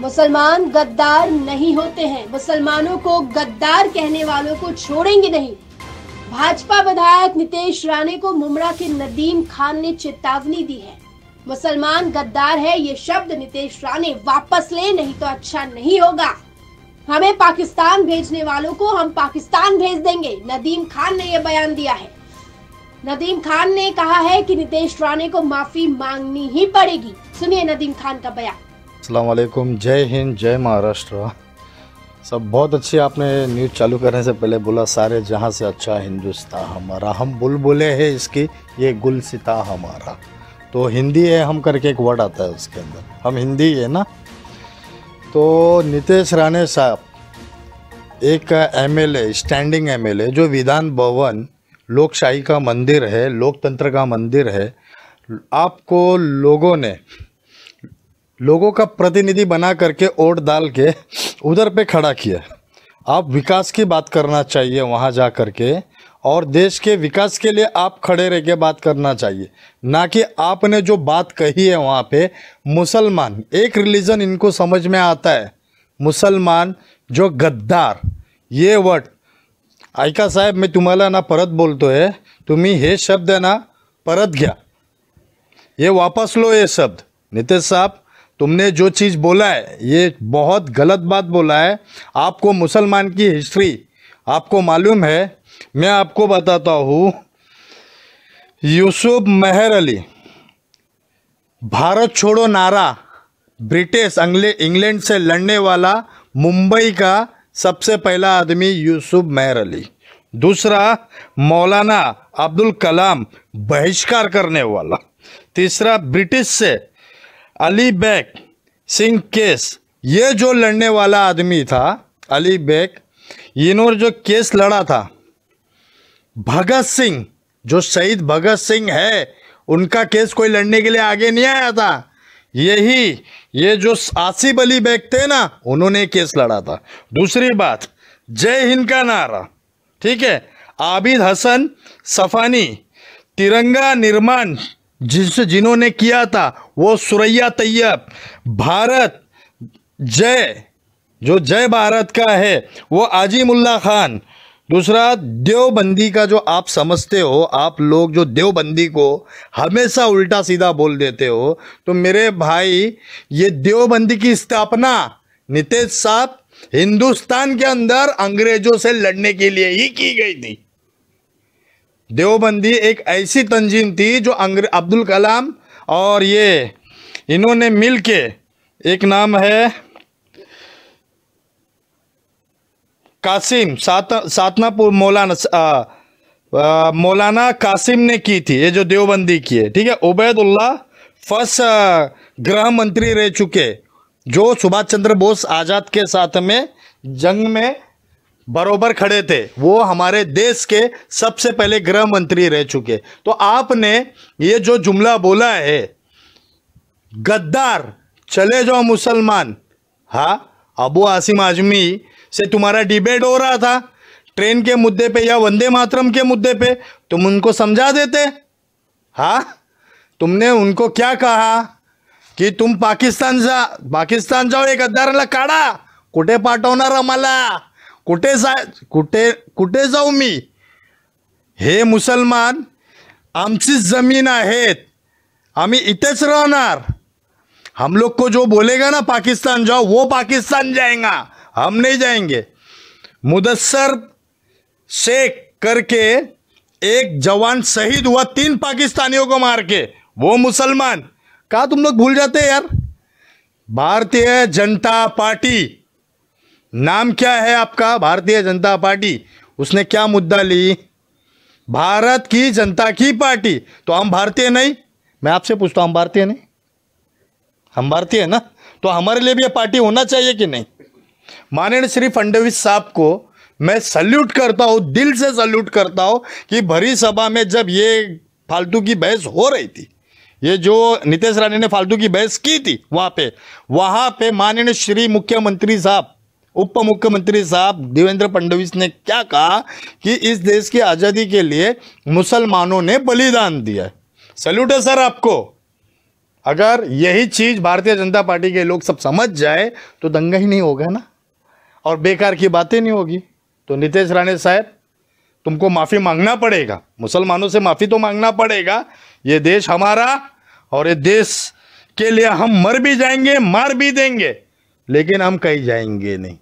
मुसलमान गद्दार नहीं होते हैं मुसलमानों को गद्दार कहने वालों को छोड़ेंगे नहीं भाजपा विधायक नितेश राणे को मुमरा के नदीम खान ने चेतावनी दी है मुसलमान गद्दार है ये शब्द नितेश राणे वापस ले नहीं तो अच्छा नहीं होगा हमें पाकिस्तान भेजने वालों को हम पाकिस्तान भेज देंगे नदीम खान ने यह बयान दिया है नदीम खान ने कहा है कि नितेश राणे को माफी मांगनी ही पड़ेगी सुनिए नदीम खान का बयान अस्सलाम वालेकुम जय हिंद जय महाराष्ट्र सब बहुत अच्छी आपने न्यूज़ चालू करने से पहले बोला सारे जहाँ से अच्छा हिंदुस्तान हमारा हम बुल बोले हैं इसकी ये गुल सिता हमारा तो हिंदी है हम करके एक वर्ड आता है उसके अंदर हम हिंदी है ना तो नितेश राणे साहब एक एमएलए स्टैंडिंग एमएलए जो विधान भवन लोकशाही का मंदिर है लोकतंत्र का मंदिर है आपको लोगों ने लोगों का प्रतिनिधि बना करके वोट डाल के उधर पे खड़ा किया आप विकास की बात करना चाहिए वहाँ जा कर के और देश के विकास के लिए आप खड़े रह के बात करना चाहिए ना कि आपने जो बात कही है वहाँ पे मुसलमान एक रिलीजन इनको समझ में आता है मुसलमान जो गद्दार ये वर्ड ऐका साहब मैं तुम्हारा ना परत बोलते है तुम्हें हे शब्द है ना परत गया ये वापस लो ये शब्द नितेश साहब तुमने जो चीज़ बोला है ये बहुत गलत बात बोला है आपको मुसलमान की हिस्ट्री आपको मालूम है मैं आपको बताता हूँ यूसुफ मेहर अली भारत छोड़ो नारा ब्रिटिश अंग्ले इंग्लैंड से लड़ने वाला मुंबई का सबसे पहला आदमी यूसुफ मेहर अली दूसरा मौलाना अब्दुल कलाम बहिष्कार करने वाला तीसरा ब्रिटिश से अली बेग सिंह केस ये जो लड़ने वाला आदमी था अली बेग इन्होंने जो केस लड़ा था भगत सिंह जो शहीद भगत सिंह है उनका केस कोई लड़ने के लिए आगे नहीं आया था यही ये जो आसिफ अली बेग थे ना उन्होंने केस लड़ा था दूसरी बात जय हिंद का नारा ठीक है आबिद हसन सफानी तिरंगा निर्माण जिनसे जिन्होंने किया था वो सुरैया तैयब भारत जय जो जय भारत का है वो आजीमुल्ला खान दूसरा देवबंदी का जो आप समझते हो आप लोग जो देवबंदी को हमेशा उल्टा सीधा बोल देते हो तो मेरे भाई ये देवबंदी की स्थापना नितेश साहब हिंदुस्तान के अंदर अंग्रेजों से लड़ने के लिए ही की गई थी देवबंदी एक ऐसी तंजीम थी जो अब्दुल कलाम और ये इन्होंने मिल के एक नाम है कासिम सात सातनापुर मौलाना मौलाना कासिम ने की थी ये जो देवबंदी की है ठीक है उबैदुल्ला फर्स्ट गृह मंत्री रह चुके जो सुभाष चंद्र बोस आज़ाद के साथ में जंग में बरोबर खड़े थे वो हमारे देश के सबसे पहले गृह मंत्री रह चुके तो आपने ये जो जुमला बोला है गद्दार चले जाओ मुसलमान हाँ अबू आसिम आजमी से तुम्हारा डिबेट हो रहा था ट्रेन के मुद्दे पे या वंदे मातरम के मुद्दे पे तुम उनको समझा देते हाँ तुमने उनको क्या कहा कि तुम पाकिस्तान जा पाकिस्तान जाओ एक गद्दार काढा कुठे पाठवणार आम्हाला कुठे जा कुठे कुठे जाऊ मी हे मुसलमान आमची जमीन आहेत आम्ही इथेच राहणार हम लोग को जो बोलेगा ना पाकिस्तान जाओ वो पाकिस्तान जाएगा हम नहीं जाएंगे मुदस्सर शेख करके एक जवान शहीद हुआ तीन पाकिस्तानियों को मार के वो मुसलमान कहा तुम लोग भूल जाते यार भारतीय जनता पार्टी नाम क्या है आपका भारतीय जनता पार्टी उसने क्या मुद्दा ली भारत की जनता की पार्टी तो हम भारतीय नहीं मैं आपसे पूछता हूं हम भारतीय नहीं हम भारतीय ना तो हमारे लिए भी यह पार्टी होना चाहिए कि नहीं माननीय श्री फडणवीस साहब को मैं सल्यूट करता हूं दिल से सल्यूट करता हूँ कि भरी सभा में जब ये फालतू की बहस हो रही थी ये जो नितेश राणी ने फालतू की बहस की थी वहां पे वहां पे माननीय श्री मुख्यमंत्री साहब उप मुख्यमंत्री साहब देवेंद्र फडणवीस ने क्या कहा कि इस देश की आज़ादी के लिए मुसलमानों ने बलिदान दिया है सल्यूट है सर आपको अगर यही चीज़ भारतीय जनता पार्टी के लोग सब समझ जाए तो दंगा ही नहीं होगा ना और बेकार की बातें नहीं होगी तो नितेश राणे साहब तुमको माफ़ी मांगना पड़ेगा मुसलमानों से माफ़ी तो मांगना पड़ेगा ये देश हमारा और ये देश के लिए हम मर भी जाएंगे मार भी देंगे लेकिन हम कहीं जाएंगे नहीं